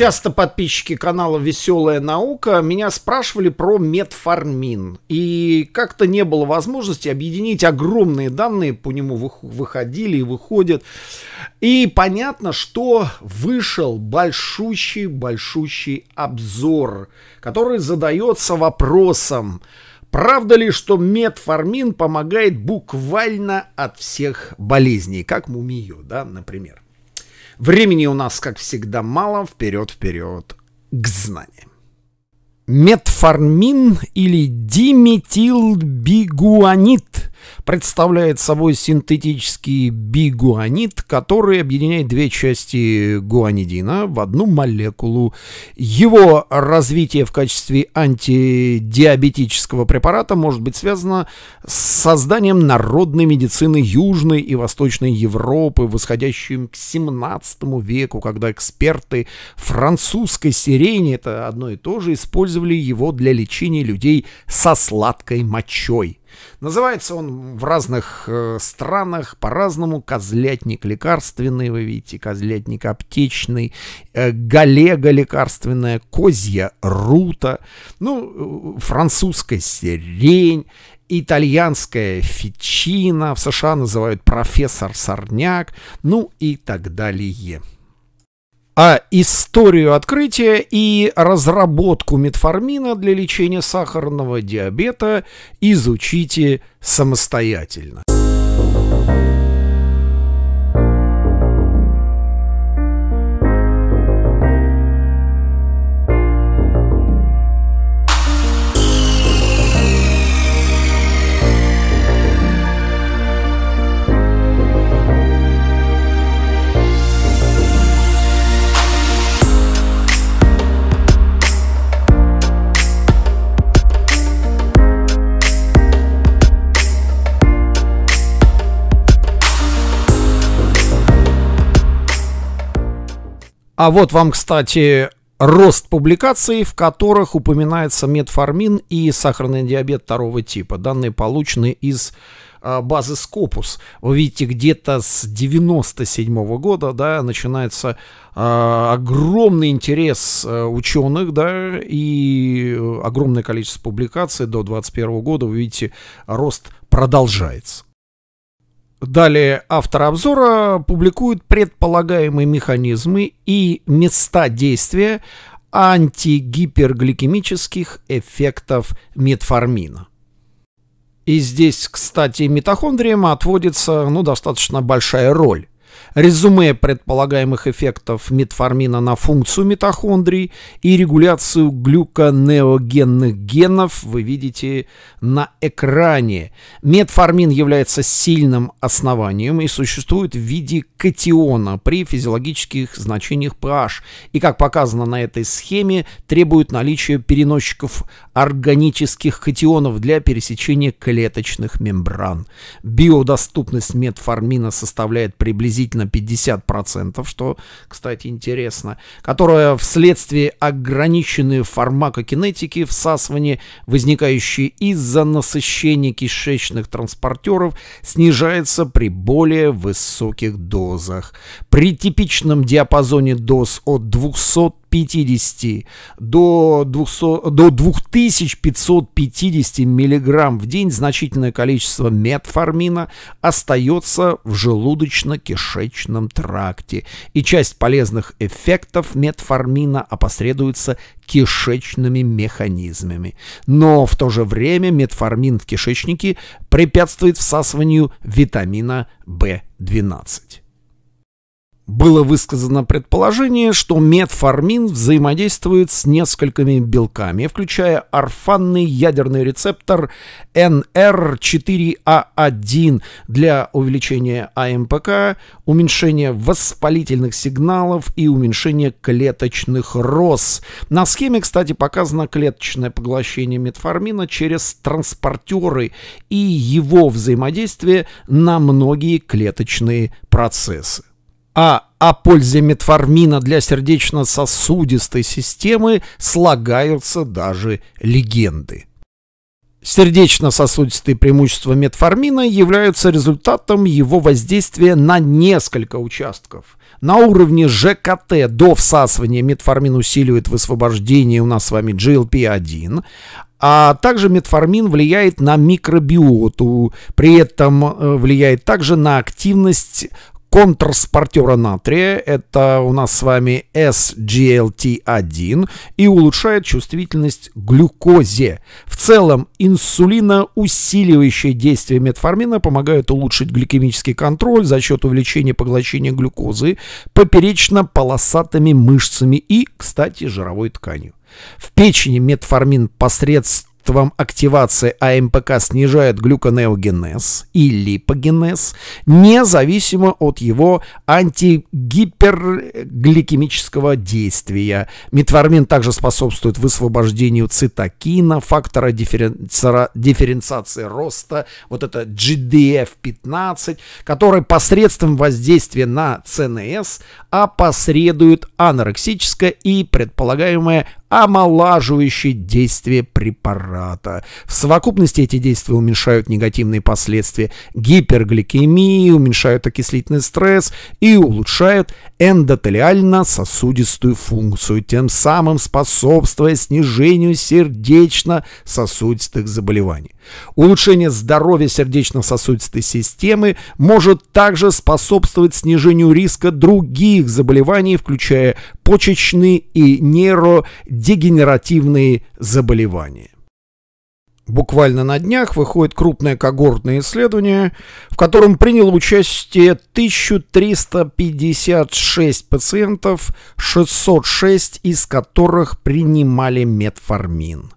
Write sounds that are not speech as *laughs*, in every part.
часто подписчики канала «Веселая наука» меня спрашивали про метформин. И как-то не было возможности объединить огромные данные, по нему выходили и выходят. И понятно, что вышел большущий-большущий обзор, который задается вопросом, Правда ли, что метформин помогает буквально от всех болезней, как мумию, да, например? Времени у нас, как всегда, мало. Вперед-вперед к знаниям. Метформин или диметилбигуанит представляет собой синтетический бигуанид, который объединяет две части гуанидина в одну молекулу. Его развитие в качестве антидиабетического препарата может быть связано с созданием народной медицины Южной и Восточной Европы, восходящим к 17 веку, когда эксперты французской сирени, это одно и то же, использовали его для лечения людей со сладкой мочой. Называется он в разных э, странах по-разному. Козлятник лекарственный, вы видите, козлятник аптечный, э, галега лекарственная, козья рута, ну, э, французская сирень итальянская фичина, в США называют профессор сорняк, ну и так далее а, историю открытия и разработку метформина для лечения сахарного диабета изучите самостоятельно. А вот вам, кстати, рост публикаций, в которых упоминается метформин и сахарный диабет второго типа. Данные получены из а, базы Scopus. Вы видите, где-то с 97 -го года, да, начинается э, огромный интерес а, ученых, да, и огромное количество публикаций до 21 -го года. Вы видите, рост продолжается. Далее автор обзора публикует предполагаемые механизмы и места действия антигипергликемических эффектов метформина. И здесь, кстати, митохондриям отводится ну, достаточно большая роль резюме предполагаемых эффектов метформина на функцию митохондрий и регуляцию глюконеогенных генов вы видите на экране. Метформин является сильным основанием и существует в виде катиона при физиологических значениях pH и, как показано на этой схеме, требует наличия переносчиков органических катионов для пересечения клеточных мембран. Биодоступность метформина составляет приблизительно приблизительно 50%, что, кстати, интересно, которая вследствие ограниченной фармакокинетики всасывания, возникающей из-за насыщения кишечных транспортеров, снижается при более высоких дозах. При типичном диапазоне доз от 200 250 до, 200, до 2550 миллиграмм в день значительное количество метформина остается в желудочно-кишечном тракте, и часть полезных эффектов метформина опосредуется кишечными механизмами. Но в то же время метформин в кишечнике препятствует всасыванию витамина В12. Было высказано предположение, что метформин взаимодействует с несколькими белками, включая орфанный ядерный рецептор NR4A1 а для увеличения АМПК, уменьшения воспалительных сигналов и уменьшения клеточных роз. На схеме, кстати, показано клеточное поглощение метформина через транспортеры и его взаимодействие на многие клеточные процессы а о пользе метформина для сердечно-сосудистой системы слагаются даже легенды. Сердечно-сосудистые преимущества метформина являются результатом его воздействия на несколько участков. На уровне ЖКТ до всасывания метформин усиливает высвобождение у нас с вами GLP-1, а также метформин влияет на микробиоту, при этом э, влияет также на активность контрспортера натрия, это у нас с вами SGLT1, и улучшает чувствительность к глюкозе. В целом, инсулиноусиливающие действие метформина помогает улучшить гликемический контроль за счет увеличения поглощения глюкозы поперечно-полосатыми мышцами и, кстати, жировой тканью. В печени метформин посредством посредством активации АМПК снижает глюконеогенез и липогенез, независимо от его антигипергликемического действия. Метформин также способствует высвобождению цитокина, фактора дифференциации роста, вот это GDF-15, который посредством воздействия на ЦНС опосредует анорексическое и предполагаемое омолаживающие действия препарата. В совокупности эти действия уменьшают негативные последствия гипергликемии, уменьшают окислительный стресс и улучшают эндотелиально-сосудистую функцию, тем самым способствуя снижению сердечно-сосудистых заболеваний. Улучшение здоровья сердечно-сосудистой системы может также способствовать снижению риска других заболеваний, включая почечные и нейродегенеративные заболевания. Буквально на днях выходит крупное когортное исследование, в котором приняло участие 1356 пациентов, 606 из которых принимали метформин.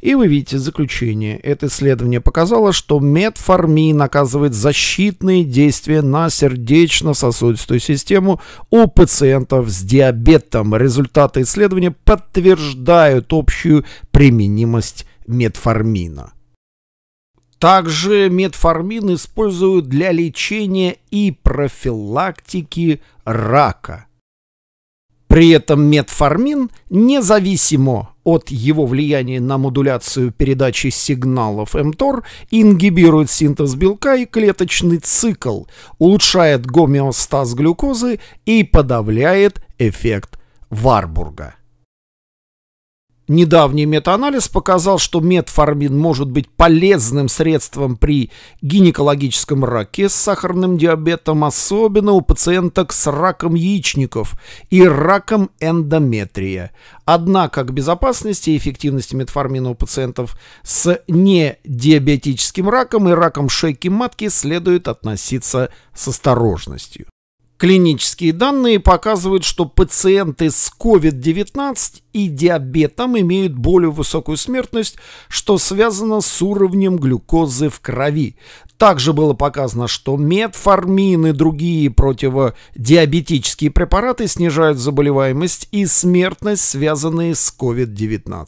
И вы видите заключение. Это исследование показало, что метформин оказывает защитные действия на сердечно-сосудистую систему у пациентов с диабетом. Результаты исследования подтверждают общую применимость метформина. Также метформин используют для лечения и профилактики рака – при этом метформин, независимо от его влияния на модуляцию передачи сигналов МТОР, ингибирует синтез белка и клеточный цикл, улучшает гомеостаз глюкозы и подавляет эффект Варбурга. Недавний метаанализ показал, что метформин может быть полезным средством при гинекологическом раке с сахарным диабетом, особенно у пациенток с раком яичников и раком эндометрия. Однако к безопасности и эффективности метформина у пациентов с недиабетическим раком и раком шейки матки следует относиться с осторожностью. Клинические данные показывают, что пациенты с COVID-19 и диабетом имеют более высокую смертность, что связано с уровнем глюкозы в крови. Также было показано, что метформин и другие противодиабетические препараты снижают заболеваемость и смертность, связанные с COVID-19.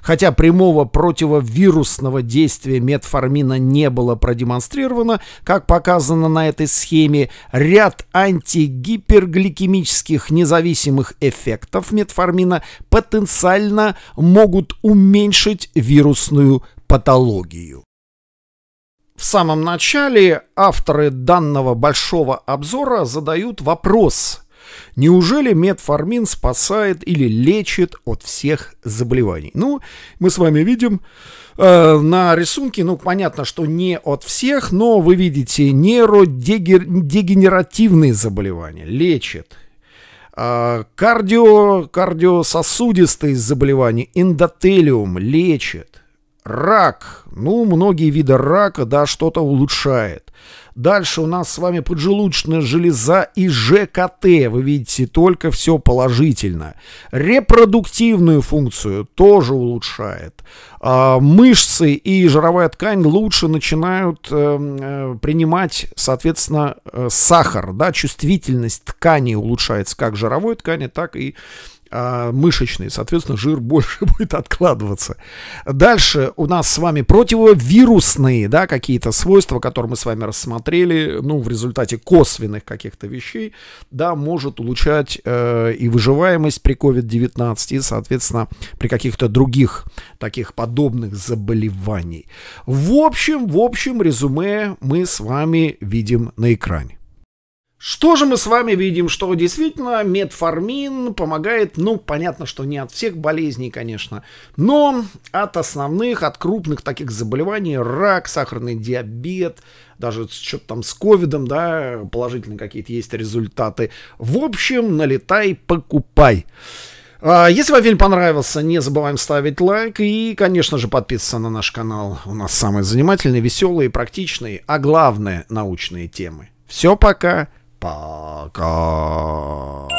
Хотя прямого противовирусного действия метформина не было продемонстрировано, как показано на этой схеме, ряд антигипергликемических независимых эффектов метформина потенциально могут уменьшить вирусную патологию. В самом начале авторы данного большого обзора задают вопрос. Неужели метформин спасает или лечит от всех заболеваний? Ну, мы с вами видим э, на рисунке, ну, понятно, что не от всех, но вы видите нейродегенеративные заболевания, лечит э, кардио, кардиососудистые заболевания, эндотелиум лечит. Рак. Ну, многие виды рака, да, что-то улучшает. Дальше у нас с вами поджелудочная железа и ЖКТ. Вы видите, только все положительно. Репродуктивную функцию тоже улучшает. А, мышцы и жировая ткань лучше начинают э, э, принимать, соответственно, э, сахар. Да, чувствительность ткани улучшается как жировой ткани, так и а, мышечный, соответственно, жир больше *laughs* будет откладываться. Дальше у нас с вами противовирусные, да, какие-то свойства, которые мы с вами рассмотрели, ну, в результате косвенных каких-то вещей, да, может улучшать э, и выживаемость при COVID-19, и, соответственно, при каких-то других таких подобных заболеваний. В общем, в общем, резюме мы с вами видим на экране. Что же мы с вами видим, что действительно метформин помогает, ну, понятно, что не от всех болезней, конечно, но от основных, от крупных таких заболеваний, рак, сахарный диабет, даже что-то там с ковидом, да, положительные какие-то есть результаты. В общем, налетай, покупай. А, если вам фильм понравился, не забываем ставить лайк и, конечно же, подписываться на наш канал. У нас самые занимательные, веселые, практичные, а главное, научные темы. Все, пока! God.